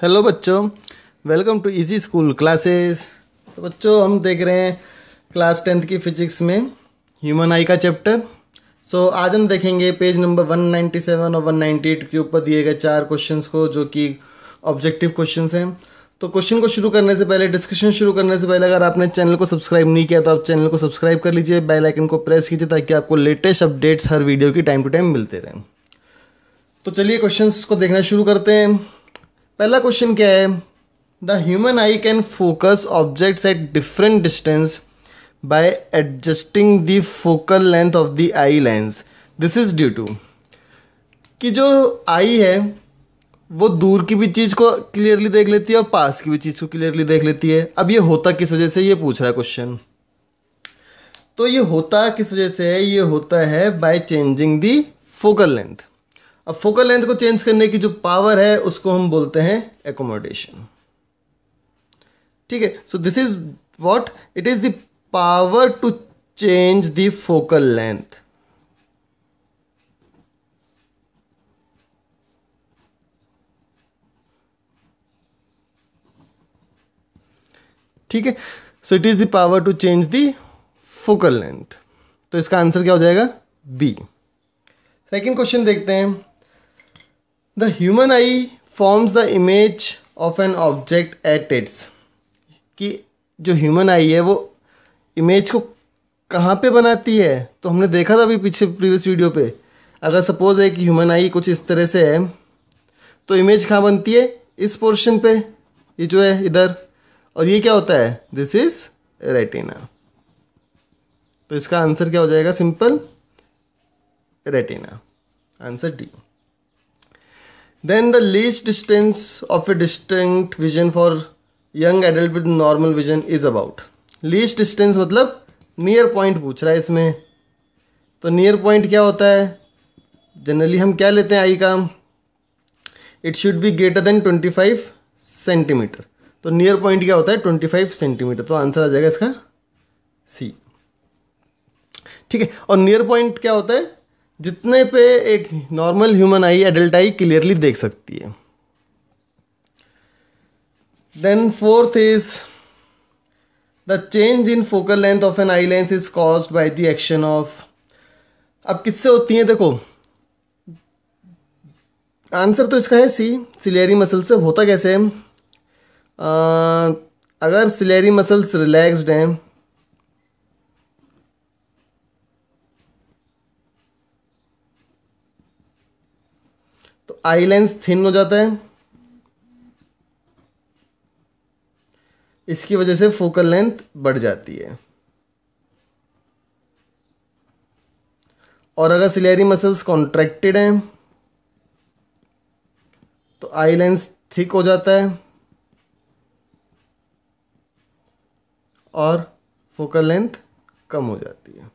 Hello बच्चों welcome to easy school classes तो बच्चों हम देख रहे हैं क्लास टेंथ की फिजिक्स में ह्यूमन आई का चैप्टर सो so, आज हम देखेंगे पेज नंबर 197 और 198 के ऊपर दिए गए चार क्वेश्चंस को जो कि ऑब्जेक्टिव क्वेश्चंस हैं तो क्वेश्चन को शुरू करने से पहले डिस्कशन शुरू करने से पहले अगर आपने चैनल को सब्सक्राइब नहीं किया तो आप चैनल को सब्सक्राइब कर लीजिए बेलाइकन को प्रेस कीजिए ताकि आपको लेटेस्ट अपडेट्स हर वीडियो की टाइम टू टाइम मिलते रहें तो चलिए क्वेश्चंस को देखना शुरू करते हैं पहला क्वेश्चन क्या है the human eye can focus objects at different distance by adjusting the focal length of the eye lens this is due to कि जो आई है वो दूर की भी चीज़ को क्लियरली देख लेती है और पास की भी चीज़ को क्लियरली देख लेती है अब ये होता किस वजह से ये पूछ रहा है क्वेश्चन तो ये होता किस वजह से है ये होता है by changing the focal length अब फोकल लेंथ को चेंज करने की जो पावर है उसको हम बोलते हैं एकोमोडेशन ठीक है so this is what it is the power to change the focal length ठीक है so it is the power to change the focal length तो इसका आंसर क्या हो जाएगा बी सेकंड क्वेश्चन देखते हैं the human eye forms the image of an object at its कि जो ह्यूमन आई है वो इमेज को कहाँ पे बनाती है तो हमने देखा था अभी पीछे प्रीवियस वीडियो पे अगर सपोज है कि ह्यूमन आई कुछ इस तरह से है तो इमेज कहाँ बनती है इस पोर्शन पे ये जो है इधर और ये क्या होता है दिस इज रेटिना तो इसका आंसर क्या हो जाएगा simple retina answer D Then the least distance of a distinct vision for young adult with normal vision is about least distance मतलब नियर पॉइंट पूछ रहा है इसमें तो नियर पॉइंट क्या होता है जनरली हम क्या लेते हैं आई का it should be greater than twenty five centimetre तो नियर पॉइंट क्या होता है ट्वेंटी फाइव सेंटीमीटर तो आंसर आ जाएगा इसका सी ठीक है और नियर पॉइंट क्या होता है जितने पे एक normal human eye adult eye clearly देख सकती है then fourth is the change in focal length of an eye lens is cause by the action of अब किससे होती है देखो आंसर तो इसका है सी सिलेरी मसल से होता कैसे है अगर सिलेरी मसल्स रिलैक्स्ड हैं आई लेंस थिन हो जाता है इसकी वजह से फोकल लेंथ बढ़ जाती है और अगर सिलेरी मसल्स कॉन्ट्रैक्टेड हैं तो आई लेंस थिक हो जाता है और फोकल लेंथ कम हो जाती है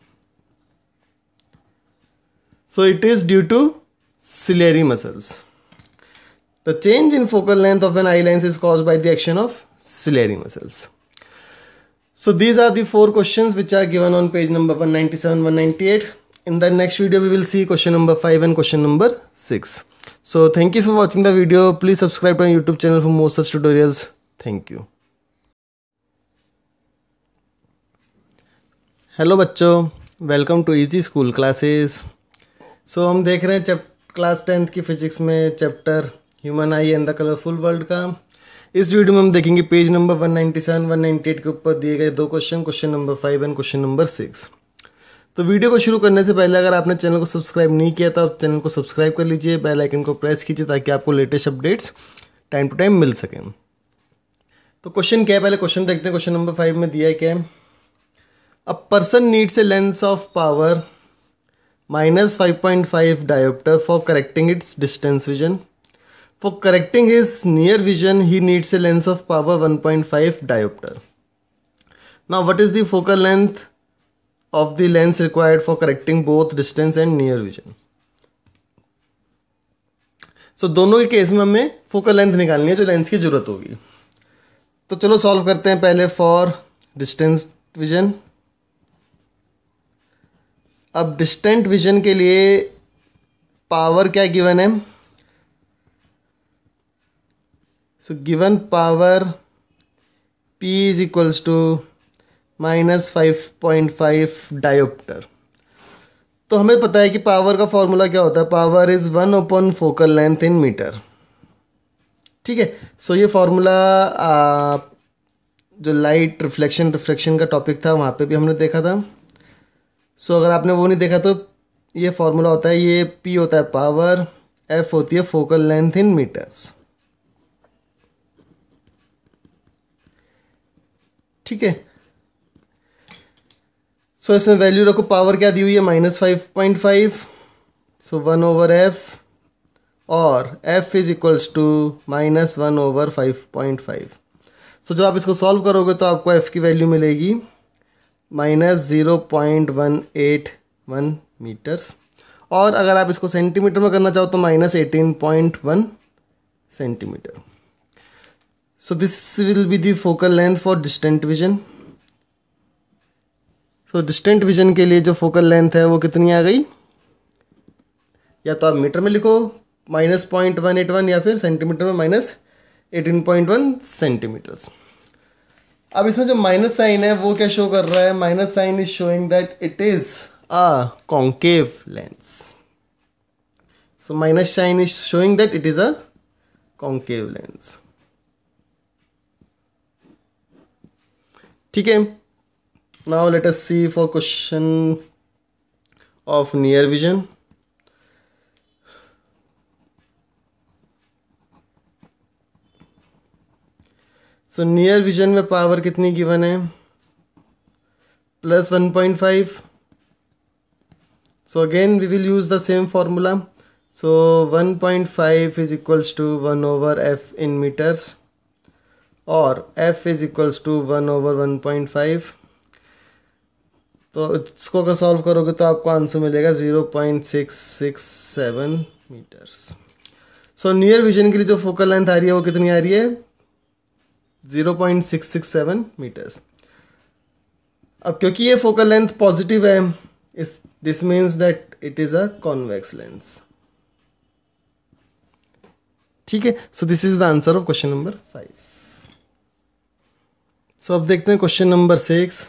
so it is due to ciliary muscles. The change in focal length of an eye lens is caused by the action of ciliary muscles. So these are the four questions which are given on page number 197, 198. In the next video, we will see question number 5 and question number 6. So thank you for watching the video. Please subscribe to our YouTube channel for more such tutorials. Thank you. Hello, बच्चों Welcome to Easy School Classes. So we are रहे class tenth की physics में chapter human eye and the colourful world का इस video में हम देखेंगे page number 197, 198 के ऊपर दिए गए दो question question number five and question number six तो वीडियो को शुरू करने से पहले अगर आपने चैनल को सब्सक्राइब नहीं किया तो आप चैनल को सब्सक्राइब कर लीजिए बेल आइकन को प्रेस कीजिए ताकि आपको latest updates time to time मिल सकें तो क्वेश्चन क्या है पहले क्वेश्चन देखते हैं क्वेश्चन नंबर फाइव में दिया क्या है a person needs a lens of power minus 5.5 diopter for correcting its distance vision. For correcting his near vision, he needs a lens of power 1.5 diopter. Now what is the focal length of the lens required for correcting both distance and near vision? so, दोनों के case में हमें focal length निकालनी है जो lens की ज़रूरत होगी तो चलो सॉल्व करते हैं पहले फॉर डिस्टेंस विजन अब डिस्टेंट विजन के लिए पावर क्या गिवन है so given power P is equals to minus five point five diopter तो हमें पता है कि पावर का फॉर्मूला क्या होता है पावर इज़ वन ओपन फोकल लेंथ इन मीटर ठीक है सो ये फार्मूला जो लाइट रिफ्लेक्शन रिफ्लेक्शन का टॉपिक था वहाँ पे भी हमने देखा था सो अगर आपने वो नहीं देखा तो ये फॉर्मूला होता है ये पी होता है पावर एफ होती है फोकल लेंथ इन मीटर्स ठीक है सो इसमें वैल्यू रखो पावर क्या दी हुई है minus five point five so one over F और F is equals to minus one over five point five so जब आप इसको सॉल्व करोगे तो आपको एफ की वैल्यू मिलेगी minus zero point one eight one metres और अगर आप इसको सेंटीमीटर में करना चाहो तो minus eighteen point one centimetre so this will be the focal length for distant vision so distant vision के लिए जो फोकल लेंथ है वो कितनी आ गई या तो आप मीटर में लिखो minus point one eight one या फिर सेंटीमीटर में minus eighteen point one centimetres अब इसमें जो माइनस साइन है वो क्या शो कर रहा है minus sign is showing that it is a concave lens so minus sign is showing that it is a concave lens ठीक है now let us see for question of near vision so near vision में power कितनी given है plus one point five so again we will use the same formula so one point five is equals to one over F in metres और F is equals to one over one point five तो इसको अगर solve करोगे तो आपको answer मिलेगा zero point six six seven metres so near vision के लिए जो फोकल लेंथ आ रही है वो कितनी आ रही है zero point six six seven metres अब क्योंकि ये फोकल लेंथ पॉजिटिव है इस this means that it is a convex lens ठीक है so this is the answer of question number five so अब देखते हैं क्वेश्चन नंबर सिक्स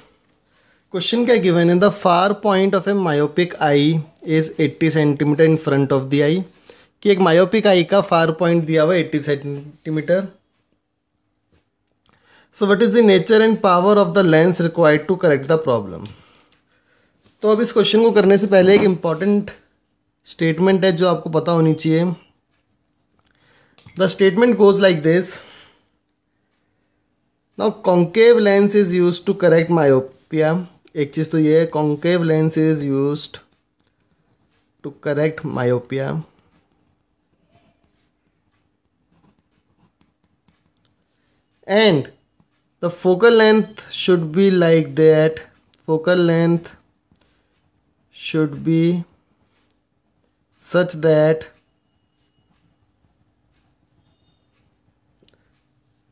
क्वेश्चन क्या गिवन है the far point of a myopic eye is 80 centimetre in front of the eye कि एक myopic eye का far point दिया हुआ 80 centimetre so what is the nature and power of the lens required to correct the problem तो अब इस question को करने से पहले एक इम्पॉर्टेंट स्टेटमेंट है जो आपको पता होनी चाहिए the statement goes like this now concave lens is use to correct myopia एक चीज़ तो ये है concave lens is use to correct myopia and the focal length should be like that focal length should be such that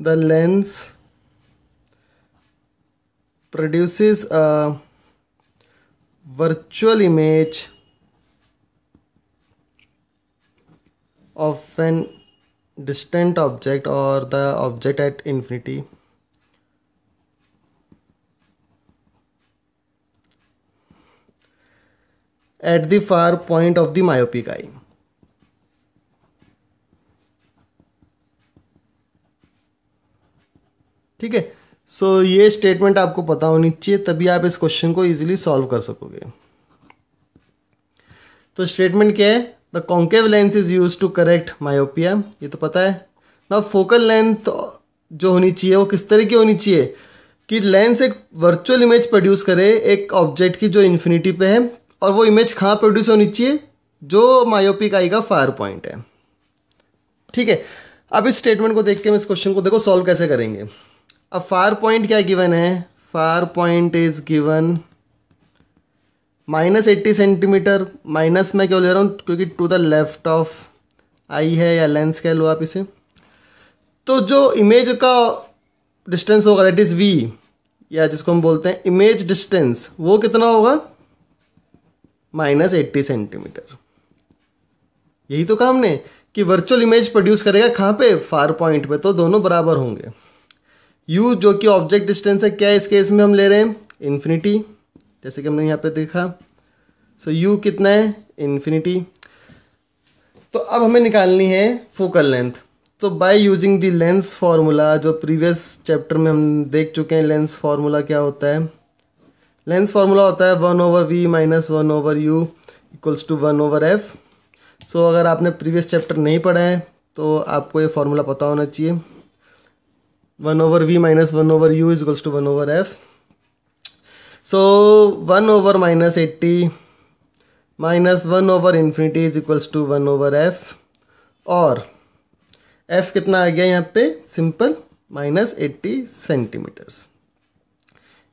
the lens produces a virtual image of an distant object or the object at infinity at the far point of the myopic eye. ठीक है so ये statement आपको पता होनी चाहिए तभी आप इस क्वेश्चन को इजीली सॉल्व कर सकोगे तो स्टेटमेंट क्या है the concave lens is use to correct myopia ये तो पता है ना फोकल लेंथ जो होनी चाहिए वो किस तरह की होनी चाहिए कि लेंस एक वर्चुअल इमेज प्रोड्यूस करे एक ऑब्जेक्ट की जो इन्फिनिटी पे है और वो इमेज कहाँ प्रोड्यूस होनी चाहिए जो मायोपिक आई का फायर पॉइंट है ठीक है अब इस स्टेटमेंट को देखते हैं इस क्वेश्चन को देखो सॉल्व कैसे करेंगे अब फायर पॉइंट क्या गिवन है far point is given minus eighty centimetre minus मैं क्यों ले रहा हूँ क्योंकि to the left of eye है या लेंस कह लो आप इसे तो जो इमेज का डिस्टेंस होगा दैट इज़ वी या जिसको हम बोलते हैं इमेज डिस्टेंस वो कितना होगा माइनस एट्टी सेंटीमीटर यही तो काम ने कि वर्चुअल इमेज प्रोड्यूस करेगा कहाँ पे फार पॉइंट पे तो दोनों बराबर होंगे यू जो कि ऑब्जेक्ट डिस्टेंस है क्या इस केस में हम ले रहे हैं इन्फिनिटी जैसे कि हमने यहाँ पे देखा सो so, यू कितना है इन्फिनिटी तो अब हमें निकालनी है फोकल लेंथ तो by using the lens formula जो प्रीवियस चैप्टर में हम देख चुके हैं लेंस फार्मूला क्या होता है लेंस फार्मूला होता है one over v minus one over u equals to one over f so अगर आपने प्रीवियस चैप्टर नहीं पढ़ा है तो आपको ये फार्मूला पता होना चाहिए one over v minus one over u equals to one over f so one over minus eighty minus one over infinity is equals to one over F और एफ कितना आ गया यहाँ पे सिंपल माइनस एट्टी सेंटीमीटर्स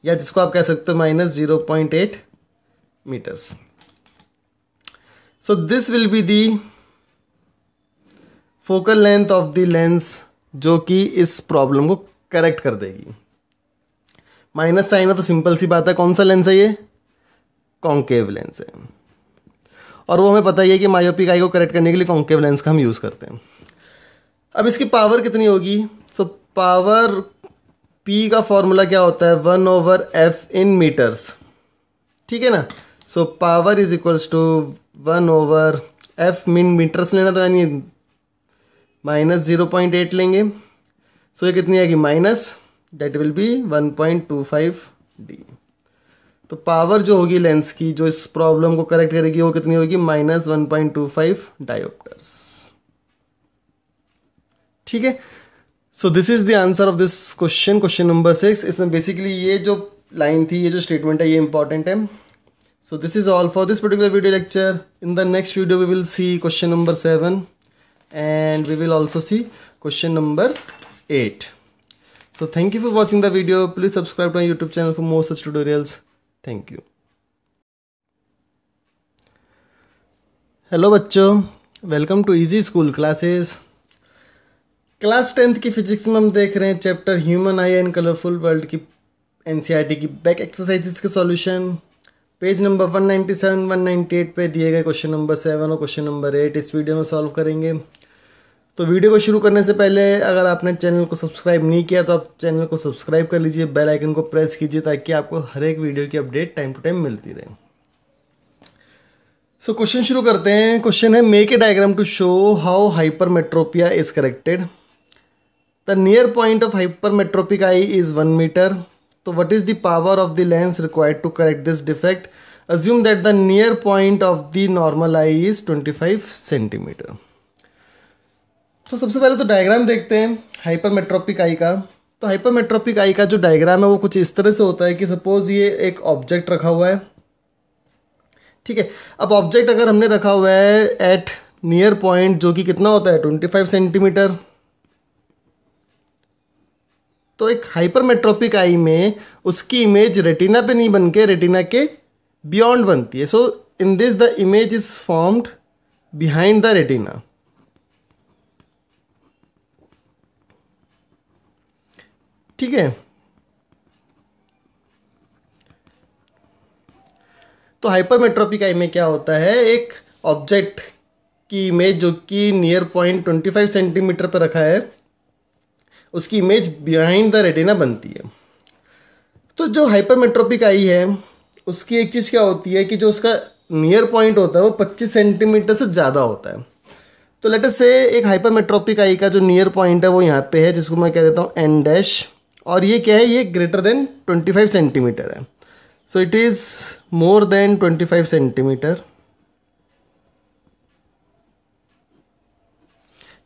या जिसको आप कह सकते हो minus zero point eight metres so this will be the focal length of the lens जो कि इस प्रॉब्लम को करेक्ट कर देगी माइनस साइन है तो सिंपल सी बात है कौन सा लेंस है ये कॉन्केव लेंस है और वो हमें पता ही है कि मायोपिक आई को करेक्ट करने के लिए कॉन्केव लेंस का हम यूज़ करते हैं अब इसकी पावर कितनी होगी सो so, पावर पी का फॉर्मूला क्या होता है one over F in metres ठीक है ना so power is equals to one over F in metres लेना तो यानी माइनस ज़ीरो पॉइंट एट लेंगे सो so, ये कितनी आएगी minus that will be one point two five D तो पावर जो होगी लेंस की जो इस प्रॉब्लम को करेक्ट करेगी वो कितनी होगी minus one point two five diopters ठीक है so this is the answer of this question question number six इसमें बेसिकली ये जो लाइन थी ये जो स्टेटमेंट है ये इंपॉर्टेंट है so this is all for this particular video lecture in the next video we will see question number seven and we will also see question number eight so thank you for watching the video please subscribe to YouTube channel for more such tutorials thank you hello बच्चो welcome to easy school classes class tenth की physics में हम देख रहे हैं chapter human eye and colourful world की N e की back exercises के सॉल्यूशन पेज नंबर 197 198 पे दिए गए क्वेश्चन नंबर सेवन और क्वेश्चन नंबर एट इस वीडियो में सॉल्व करेंगे तो वीडियो को शुरू करने से पहले अगर आपने चैनल को सब्सक्राइब नहीं किया तो आप चैनल को सब्सक्राइब कर लीजिए बेल आइकन को प्रेस कीजिए ताकि आपको हर एक वीडियो की अपडेट टाइम टू टाइम मिलती रहे सो so, क्वेश्चन शुरू करते हैं क्वेश्चन है make a diagram to show how hypermetropia is corrected the near point of hypermetropic eye is one metre तो what is the power of the lens required to correct this defect assume that the near point of the normal eye is twenty five centimetre तो सबसे पहले तो diagram देखते हैं hyper hypermetropic आई का तो hyper hypermetropic आई का जो डायग्राम है वो कुछ इस तरह से होता है कि सपोज ये एक ऑब्जेक्ट रखा हुआ है ठीक है अब ऑब्जेक्ट अगर हमने रखा हुआ है एट नियर पॉइंट जो कि कितना होता है ट्वेंटी फाइव सेंटीमीटर तो एक हाइपरमेट्रोपिक आई में उसकी इमेज रेटिना पे नहीं बनके रेटिना के बियॉन्ड बनती है so in this the image is formed behind the retina ठीक है तो हाइपरमेट्रोपिक आई में क्या होता है एक ऑब्जेक्ट की इमेज जो कि near point twenty five centimetre पर रखा है उसकी इमेज बिहाइंड द रेटिना बनती है तो जो हाइपरमेट्रोपिक आई है उसकी एक चीज़ क्या होती है कि जो उसका नियर पॉइंट होता है वो 25 सेंटीमीटर से ज़्यादा होता है तो लेटर से एक हाइपरमेट्रोपिक आई का जो नियर पॉइंट है वो यहाँ पे है जिसको मैं कह देता हूँ एन डैश और ये क्या है ये ग्रेटर देन 25 सेंटीमीटर है so it is more than 25 centimetre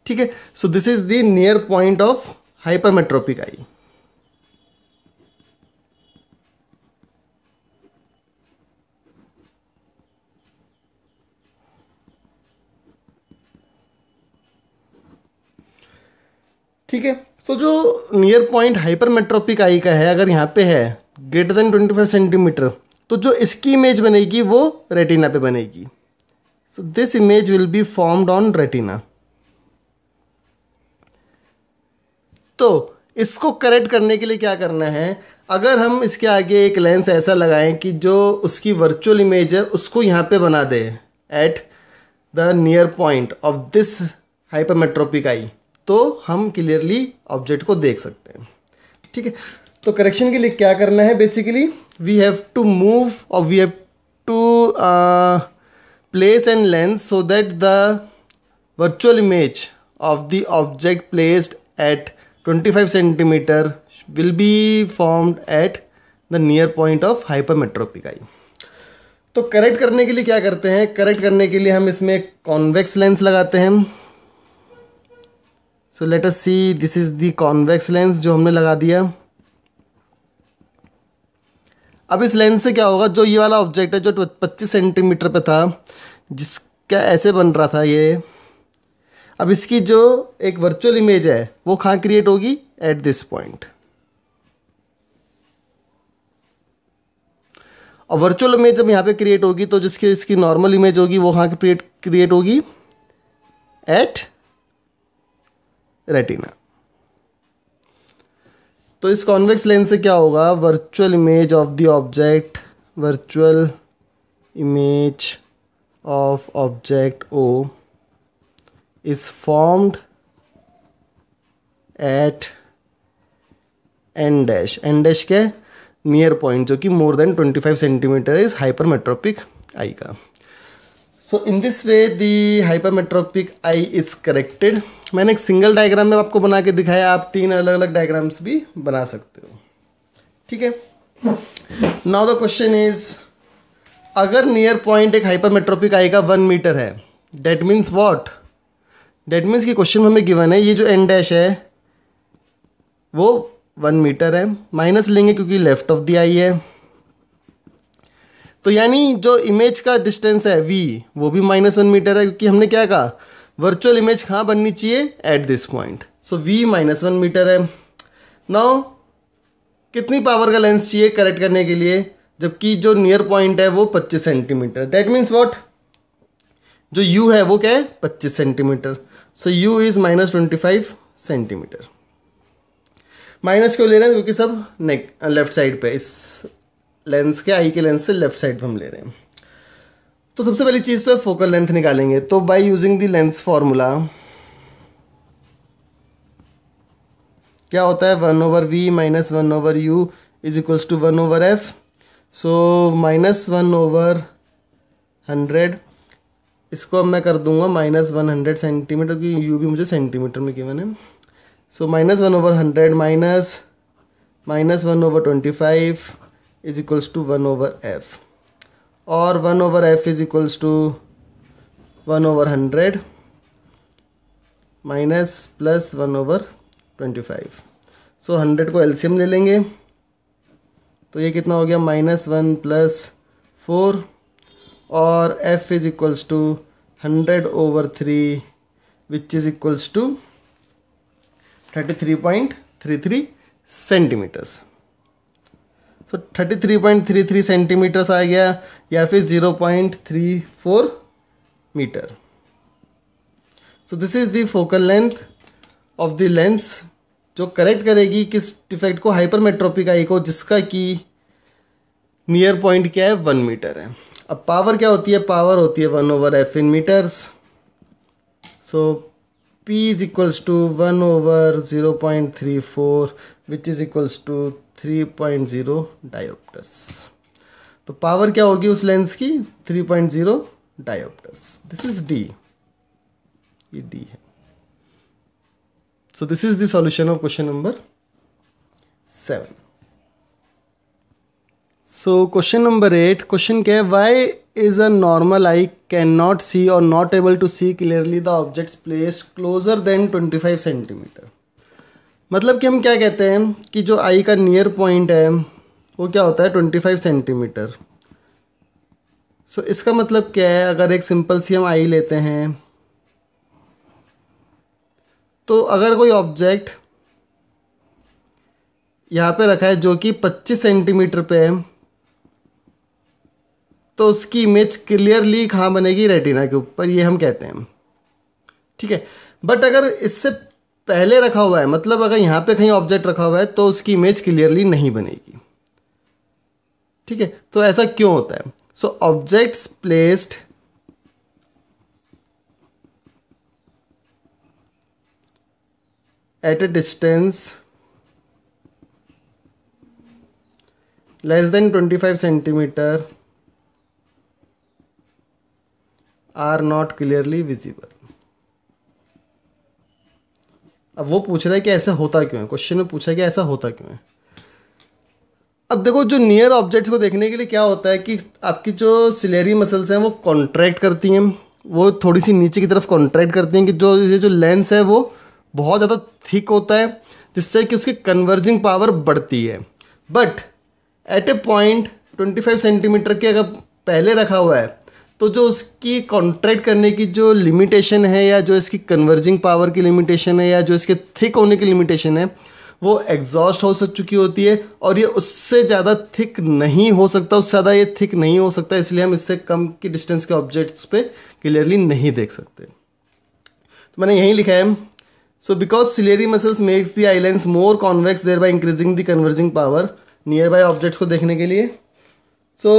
ठीक है so this is the near point of hypermetropic eye ठीक है तो जो नियर पॉइंट हाइपरमेट्रोपिक आई का है अगर यहां पे है ग्रेटर देन 25 सेंटीमीटर तो जो इसकी इमेज बनेगी वो रेटिना पे बनेगी so this image will be formed on retina तो इसको करेक्ट करने के लिए क्या करना है अगर हम इसके आगे एक लेंस ऐसा लगाएं कि जो उसकी वर्चुअल इमेज है उसको यहाँ पे बना दे at the near point of this hypermetropic eye तो हम क्लियरली ऑब्जेक्ट को देख सकते हैं ठीक है तो करेक्शन के लिए क्या करना है basically we have to move और we have to place and lens so that the virtual image of the object placed at 25 centimetre will be form at the near point of hypermetropic eye तो correct करने के लिए क्या करते हैं correct करने के लिए हम इसमें कॉन्वेक्स लेंस लगाते हैं so let us see this is the convex lens जो हमने लगा दिया अब इस लेंस से क्या होगा जो ये वाला ऑब्जेक्ट है जो 25 सेंटीमीटर पे था जिसका ऐसे बन रहा था ये अब इसकी जो एक वर्चुअल इमेज है वो कहाँ क्रिएट होगी एट दिस पॉइंट और वर्चुअल इमेज जब यहाँ पे क्रिएट होगी तो जिसकी इसकी नॉर्मल इमेज होगी वो कहाँ क्रिएट क्रिएट होगी एट रेटिना तो इस कॉन्वेक्स लेंस से क्या होगा virtual image of the object virtual image of object O is formed at n dash n dash के नियर पॉइंट जो कि more than 25 centimetre is hypermetropic eye का so in this way the hypermetropic eye is corrected मैंने एक single diagram में आपको बना के दिखाया आप तीन अलग अलग डायग्राम्स भी बना सकते हो ठीक है नाउ द क्वेश्चन इज अगर नियर पॉइंट एक हाइपरमेट्रोपिक आई का वन मीटर है that means what that means कि क्वेश्चन हमें गिवन है ये जो एन डैश है वो वन मीटर है माइनस लेंगे क्योंकि लेफ्ट ऑफ दी आई है तो यानी जो इमेज का डिस्टेंस है वी वो भी माइनस वन मीटर है क्योंकि हमने क्या कहा वर्चुअल इमेज कहाँ बननी चाहिए at this point so v minus one metre है नाउ कितनी पावर का लेंस चाहिए करेक्ट करने के लिए जबकि जो नियर पॉइंट है वो पच्चीस सेंटीमीटर डेट मीन्स वॉट जो यू है वो क्या है पच्चीस centimetre so u is minus twenty five centimetre minus क्यों ले रहे हैं क्योंकि सब नेक लेफ्ट साइड पे इस लेंस के आई के लेंस से लेफ्ट साइड पे हम ले रहे हैं तो सबसे पहली चीज़ तो है फोकल लेंथ निकालेंगे तो by using the lens formula क्या होता है one over v minus one over u is equals to one over f so minus one over hundred इसको अब मैं कर दूंगा माइनस वन हंड्रेड सेंटीमीटर क्योंकि यू भी मुझे सेंटीमीटर में गिवन है so minus one over hundred minus minus one over twenty five is equals to one over F और one over f is equals to one over hundred minus plus one over twenty five so hundred को LCM ले लेंगे तो ये कितना हो गया minus one plus four और f over three which is equals to thirty three point three three centimetres so thirty three point three three centimetres आ गया या फिर zero point three four metre so this is the focal length of the lens जो correct करेगी किस defect को hypermetropic आई को हो जिसका कि नियर पॉइंट क्या है वन मीटर है अब पावर क्या होती है पावर होती है one over F in metres so P is equals to one over zero point three four which is equals to three point zero dioptres तो पावर क्या होगी उस लेंस की three point zero dioptres this is D ये D है so this is the solution of question number seven so question number eight question क्या है why is a normal eye can not see और not able to see clearly the objects placed closer than twenty five centimetre मतलब कि हम क्या कहते हैं कि जो आई का नियर पॉइंट है वो क्या होता है ट्वेंटी फाइव सेंटीमीटर सो इसका मतलब क्या है अगर एक सिंपल सी हम आई लेते हैं तो अगर कोई ऑब्जेक्ट यहाँ पे रखा है जो कि 25 सेंटीमीटर पे है तो उसकी इमेज क्लियरली कहाँ बनेगी रेटिना के ऊपर ये हम कहते हैं ठीक है बट अगर इससे पहले रखा हुआ है मतलब अगर यहाँ पे कहीं ऑब्जेक्ट रखा हुआ है तो उसकी इमेज क्लियरली नहीं बनेगी ठीक है तो ऐसा क्यों होता है so objects placed at a distance less than twenty five centimetre are not clearly visible अब वो पूछ रहा है कि ऐसा होता क्यों है क्वेश्चन में पूछा है कि ऐसा होता क्यों है अब देखो जो नियर ऑब्जेक्ट्स को देखने के लिए क्या होता है कि आपकी जो सिलेरी मसल्स हैं वो कॉन्ट्रैक्ट करती हैं वो थोड़ी सी नीचे की तरफ कॉन्ट्रैक्ट करती हैं कि जो ये जो लेंस है वो बहुत ज़्यादा थिक होता है जिससे कि उसकी कन्वर्जिंग पावर बढ़ती है but at a point five centimetre के अगर पहले रखा हुआ है तो जो उसकी कॉन्ट्रैक्ट करने की जो लिमिटेशन है या जो इसकी कन्वर्जिंग पावर की लिमिटेशन है या जो इसके थिक होने की लिमिटेशन है वो एग्जॉस्ट हो सक चुकी होती है और ये उससे ज़्यादा थिक नहीं हो सकता उससे ज़्यादा ये थिक नहीं हो सकता इसलिए हम इससे कम की डिस्टेंस के ऑब्जेक्ट्स पे क्लियरली नहीं देख सकते तो मैंने यहीं लिखा है so because ciliary muscles makes the eye lens more convex thereby increasing the converging power nearby objects को देखने के लिए so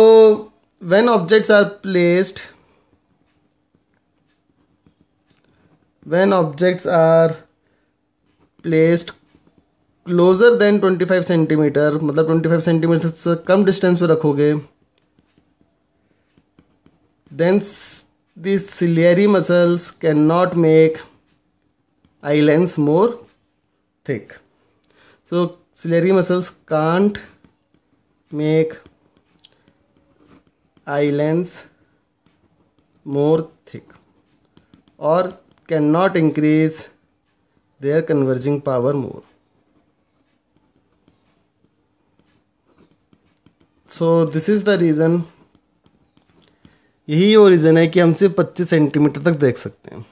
so, when objects are placed when objects are placed closer than 25 centimetre मतलब 25 centimetre से कम distance पर रखोगे then this ciliary muscles can not make eye lens more thick so ciliary muscles can't make eye lens more thick और can not increase their converging power more so this is the reason यही वो reason है कि हम सिर्फ पच्चीस centimetre तक देख सकते हैं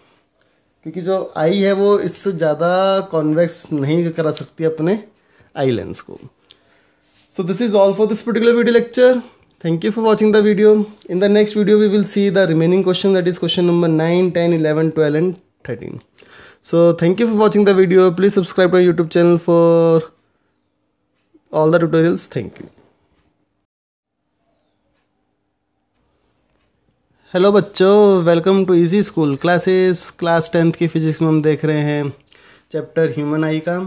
क्योंकि जो आई है वो इससे ज़्यादा कॉन्वेक्स नहीं करा सकती अपने आई लेंस को so this is all for this particular video lecture thank you for watching the video in the next video we will see the remaining question that is question number nine ten eleven twelve and thirteen so thank you for watching the video please subscribe to YouTube channel for all the tutorials thank you hello बच्चों welcome to easy school classes class tenth की physics में हम देख रहे हैं chapter human eye का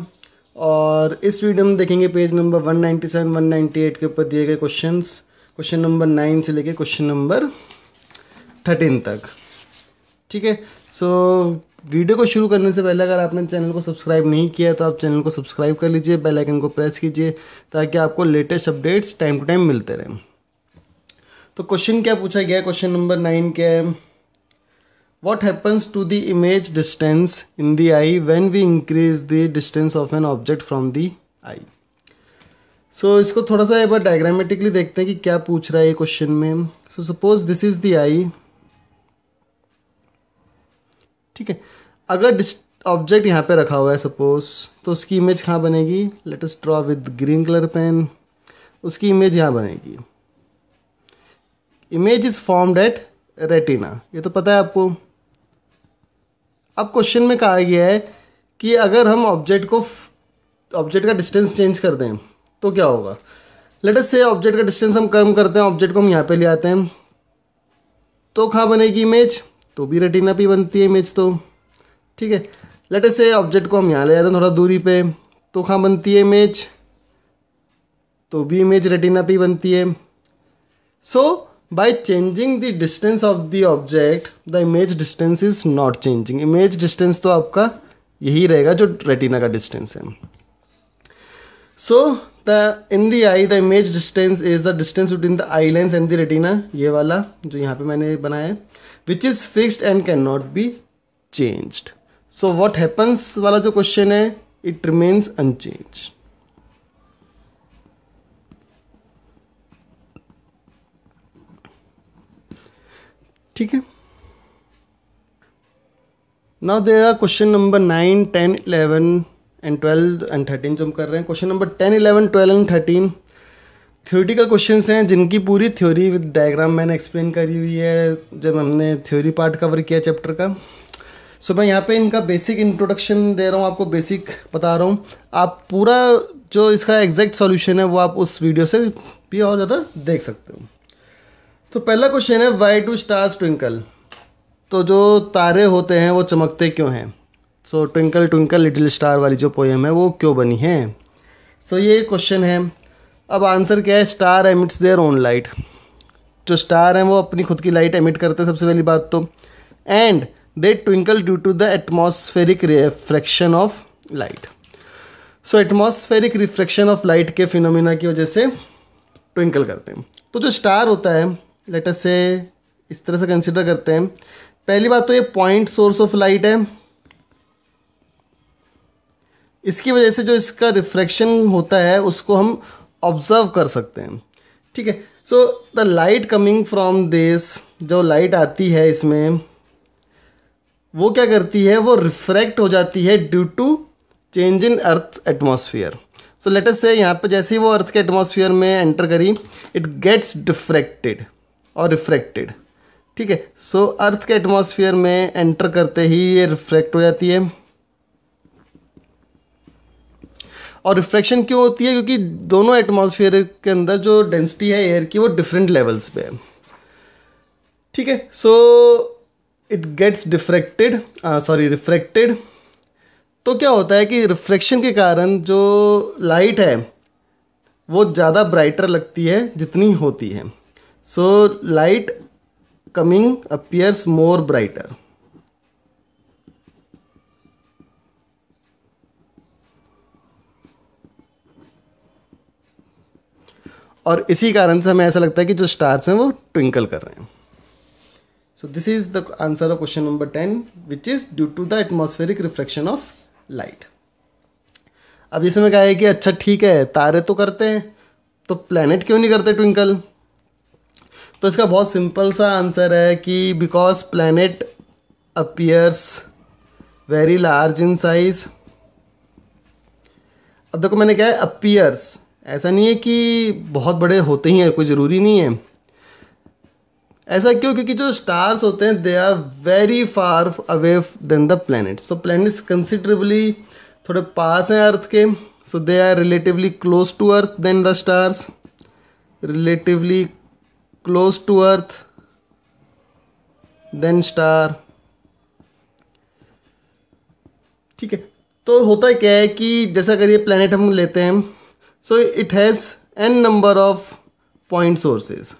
और इस वीडियो में देखेंगे page number one ninety seven one ninety eight के ऊपर दिए गए क्वेश्चंस क्वेश्चन नंबर नाइन से लेके क्वेश्चन नंबर थर्टीन तक ठीक है सो वीडियो को शुरू करने से पहले अगर आपने चैनल को सब्सक्राइब नहीं किया तो आप चैनल को सब्सक्राइब कर लीजिए बेल आइकन को प्रेस कीजिए ताकि आपको latest updates time to time मिलते रहें तो क्वेश्चन क्या पूछा गया क्वेश्चन नंबर नाइन क्या है what happens to the image distance in the eye when we increase the distance of an object from the eye so so, इसको थोड़ा सा एक बार डायग्रामेटिकली देखते हैं कि क्या पूछ रहा है ये क्वेश्चन में so suppose this is the eye ठीक है अगर ऑब्जेक्ट यहाँ पे रखा हुआ है सपोज तो उसकी इमेज कहाँ बनेगी let us draw with green colour pen उसकी इमेज यहाँ बनेगी image is formed at retina ये तो पता है आपको अब क्वेश्चन में कहा गया है कि अगर हम ऑब्जेक्ट को ऑब्जेक्ट का डिस्टेंस चेंज कर दें तो क्या होगा लेटेस्ट से ऑब्जेक्ट का डिस्टेंस हम कम करते हैं ऑब्जेक्ट को हम यहाँ पे ले आते हैं तो कहाँ बनेगी इमेज तो भी रेटिना पे बनती है इमेज तो ठीक है लेटेस्ट से ऑब्जेक्ट को हम यहाँ ले जाते हैं थोड़ा दूरी पे तो कहाँ बनती है इमेज तो भी इमेज रेटिना पे बनती है so by changing the distance of the object the image distance is not changing image distance तो आपका यही रहेगा जो रेटिना का डिस्टेंस है so the in the eye the image distance is the distance between the eye lens and the retina ये वाला जो यहाँ पे मैंने बनाया है which is fixed and can not be changed so what happens वाला जो क्वेश्चन है इट रिमेन्स अनचेंज ठीक है now there are question number nine ten eleven and twelfth and thirteen जो हम कर रहे हैं question number ten eleven twelve and thirteen theoretical question हैं जिनकी पूरी थ्योरी विद डायग्राम मैंने एक्सप्लेन करी हुई है जब हमने थ्योरी पार्ट कवर किया चैप्टर का सो so, मैं यहाँ पे इनका बेसिक इंट्रोडक्शन दे रहा हूँ आपको बेसिक बता रहा हूँ आप पूरा जो इसका एग्जैक्ट सॉल्यूशन है वो आप उस वीडियो से भी और ज़्यादा देख सकते हो तो पहला क्वेश्चन है वाई टू स्टार्स ट्विंकल तो जो तारे होते हैं वो चमकते क्यों हैं so twinkle twinkle little star वाली जो पोएम है वो क्यों बनी है सो so, ये क्वेश्चन है अब आंसर क्या है star emits their own light जो स्टार हैं वो अपनी खुद की लाइट एमिट करते हैं सबसे पहली बात तो and they twinkle due to the atmospheric refraction of light so atmospheric refraction of light के फिनोमिना की वजह से ट्विंकल करते हैं तो जो स्टार होता है लेटस से इस तरह से कंसिडर करते हैं पहली बात तो ये पॉइंट सोर्स ऑफ लाइट है इसकी वजह से जो इसका रिफ्लेक्शन होता है उसको हम ऑब्जर्व कर सकते हैं ठीक है so the light coming from this जो लाइट आती है इसमें वो क्या करती है वो रिफ्रैक्ट हो जाती है due to change in earth atmosphere so लेटेस्ट से यहाँ पर जैसे ही वो अर्थ के एटमोसफियर में एंटर करी इट गेट्स डिफ्रैक्टेड और रिफ्रैक्टेड ठीक है सो अर्थ के एटमोसफियर में एंटर करते ही ये रिफ्रैक्ट हो जाती है और रिफ्रैक्शन क्यों होती है क्योंकि दोनों एटमोसफियर के अंदर जो डेंसिटी है एयर की वो डिफरेंट लेवल्स पे है ठीक है so it gets diffracted sorry refracted तो क्या होता है कि रिफ्रेक्शन के कारण जो लाइट है वो ज़्यादा ब्राइटर लगती है जितनी होती है so light coming appears more brighter और इसी कारण से हमें ऐसा लगता है कि जो स्टार्स हैं वो ट्विंकल कर रहे हैं so this is the answer of question number ten which is due to the atmospheric reflection of light अब इसमें कहा है कि अच्छा ठीक है तारे तो करते हैं तो प्लानट क्यों नहीं करते ट्विंकल तो इसका बहुत सिंपल सा आंसर है कि because planet appears very large in size अब देखो मैंने क्या है अपियर्स ऐसा नहीं है कि बहुत बड़े होते ही हैं कोई ज़रूरी नहीं है ऐसा क्यों क्योंकि जो स्टार्स होते हैं they are very far away than the planets तो प्लैनेट्स कंसिडरेबली थोड़े पास हैं अर्थ के so they are relatively close to earth than the stars relatively close to earth than star ठीक है तो होता क्या है कि जैसा अगर ये प्लानट हम लेते हैं so it has an number of point sources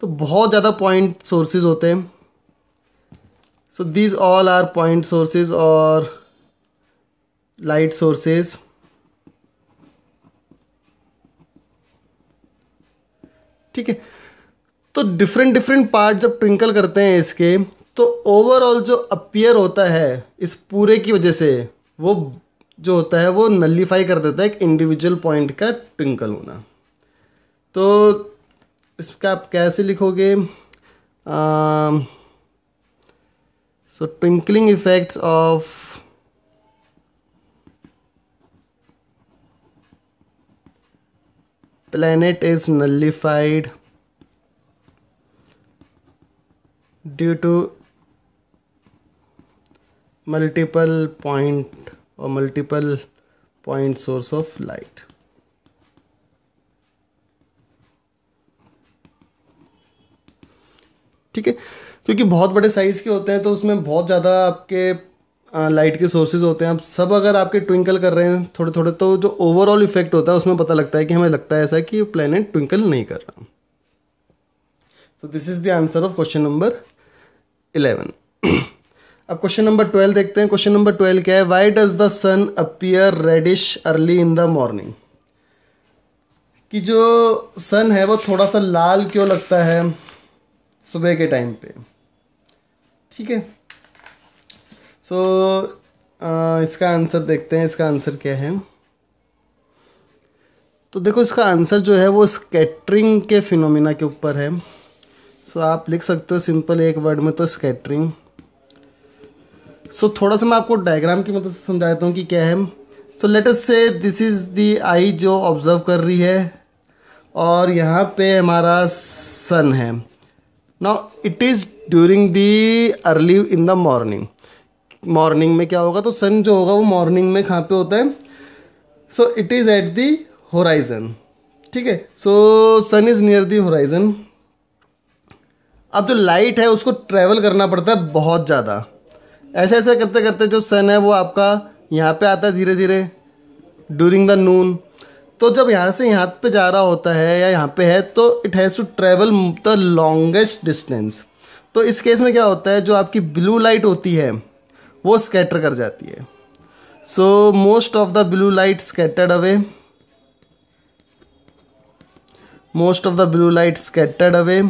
तो बहुत ज़्यादा पॉइंट सोर्सेज होते हैं so these all are point sources और लाइट सोर्सेज ठीक है तो डिफरेंट डिफरेंट पार्ट जब ट्विंकल करते हैं इसके तो ओवरऑल जो अपियर होता है इस पूरे की वजह से वो जो होता है वो नलीफाई कर देता है एक इंडिविजुअल पॉइंट का ट्विंकल होना तो इसका आप कैसे लिखोगे so twinkling effects of planet is nullified due to multiple point or multiple point source of light. ठीक है क्योंकि बहुत बड़े साइज़ के होते हैं तो उसमें बहुत ज़्यादा आपके लाइट के सोर्सेज होते हैं आप सब अगर आपके ट्विंकल कर रहे हैं थोड़े थोड़े तो जो ओवरऑल इफेक्ट होता है उसमें पता लगता है कि हमें लगता है ऐसा कि प्लेनेट ट्विंकल नहीं कर रहा so this is the answer of question number eleven अब क्वेश्चन नंबर ट्वेल्व देखते हैं क्वेश्चन नंबर ट्वेल्व क्या है why does the sun appear reddish early in the morning कि जो सन है वो थोड़ा सा लाल क्यों लगता है सुबह के टाइम पे ठीक है सो so, इसका आंसर देखते हैं इसका आंसर क्या है तो देखो इसका आंसर जो है वो स्कैटरिंग के फिनोमिना के ऊपर है सो so, आप लिख सकते हो सिंपल एक वर्ड में तो स्कैटरिंग सो so, थोड़ा सा मैं आपको डायग्राम की मदद मतलब से समझाता हूँ कि क्या है so let's see this is the eye जो ऑब्ज़र्व कर रही है और यहाँ पे हमारा सन है now it is during the early in the morning morning में क्या होगा तो सन जो होगा वो मॉर्निंग में कहाँ पे होता है so it is at the horizon ठीक है so sun is near the horizon अब जो लाइट है उसको ट्रैवल करना पड़ता है बहुत ज़्यादा ऐसे ऐसे करते करते जो सन है वो आपका यहाँ पे आता है धीरे धीरे डूरिंग द नून तो जब यहाँ से यहाँ पे जा रहा होता है या यहाँ पे है तो it has to travel the longest distance तो इस केस में क्या होता है जो आपकी ब्लू लाइट होती है वो स्कैटर कर जाती है so most of the blue light scattered away most of the blue light scattered away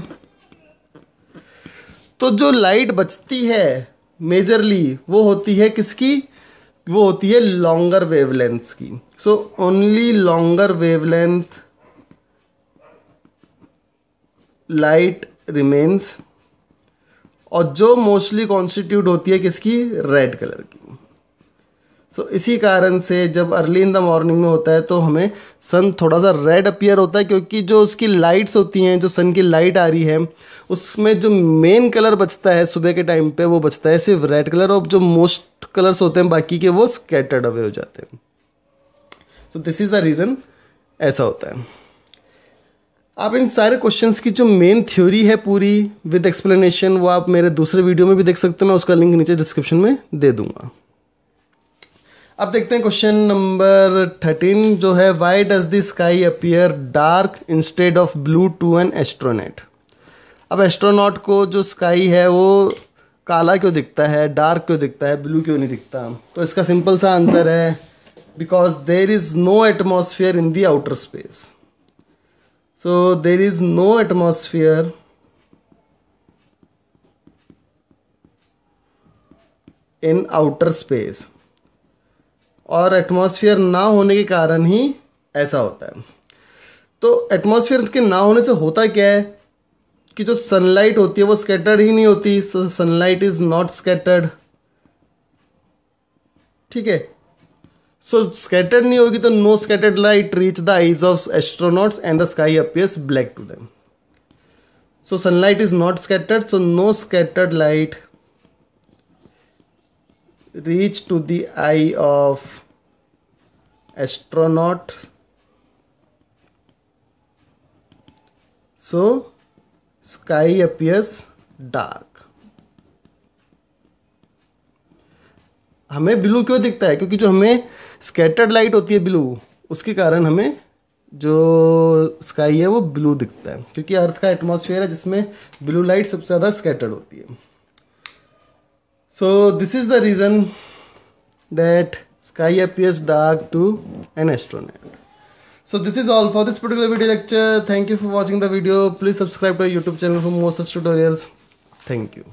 तो जो लाइट बचती है मेजरली वो होती है किसकी वो होती है लॉन्गर वेवलेंथ की so only longer wavelength light remains और जो मोस्टली कॉन्स्टिट्यूट होती है किसकी रेड कलर की सो इसी कारण से जब अर्ली इन द मॉर्निंग में होता है तो हमें सन थोड़ा सा रेड अपीयर होता है क्योंकि जो उसकी लाइट्स होती हैं जो सन की लाइट आ रही है उसमें जो मेन कलर बचता है सुबह के टाइम पे वो बचता है सिर्फ रेड कलर और जो मोस्ट कलर्स होते हैं बाकी के वो स्कैटर्ड अवे हो जाते हैं so this is the reason ऐसा होता है आप इन सारे क्वेश्चंस की जो मेन थ्योरी है पूरी विद एक्सप्लेनेशन वो आप मेरे दूसरे वीडियो में भी देख सकते हो मैं उसका लिंक नीचे डिस्क्रिप्शन में दे दूंगा अब देखते हैं क्वेश्चन नंबर थर्टीन जो है why does the sky appear dark instead of blue to an astronaut अब एस्ट्रोनॉट को जो स्काई है वो काला क्यों दिखता है डार्क क्यों दिखता है ब्लू क्यों नहीं दिखता तो इसका सिंपल सा आंसर है because there is no atmosphere in the outer space so there is no atmosphere in outer space और एटमॉस्फेयर ना होने के कारण ही ऐसा होता है तो एटमॉस्फेयर के ना होने से होता क्या है कि जो सनलाइट होती है वो स्कैटर्ड ही नहीं होती सनलाइट इज़ नॉट स्कैटर्ड ठीक है सो स्कैटर्ड नहीं होगी तो no scattered light reach the eyes of astronauts and the sky appears black to them so sunlight is not scattered so no scattered light reach to the eye of astronaut so sky appears dark हमें blue क्यों दिखता है क्योंकि जो हमें scattered light होती है blue उसके कारण हमें जो स्काई है वो ब्लू दिखता है क्योंकि अर्थ का एटमॉस्फेयर है जिसमें ब्लू लाइट सबसे ज़्यादा स्कैटर्ड होती है so this is the reason that Sky appears dark to an astronaut. So this is all for this particular video lecture. Thank you for watching the video. Please subscribe to our YouTube channel for more such tutorials. Thank you.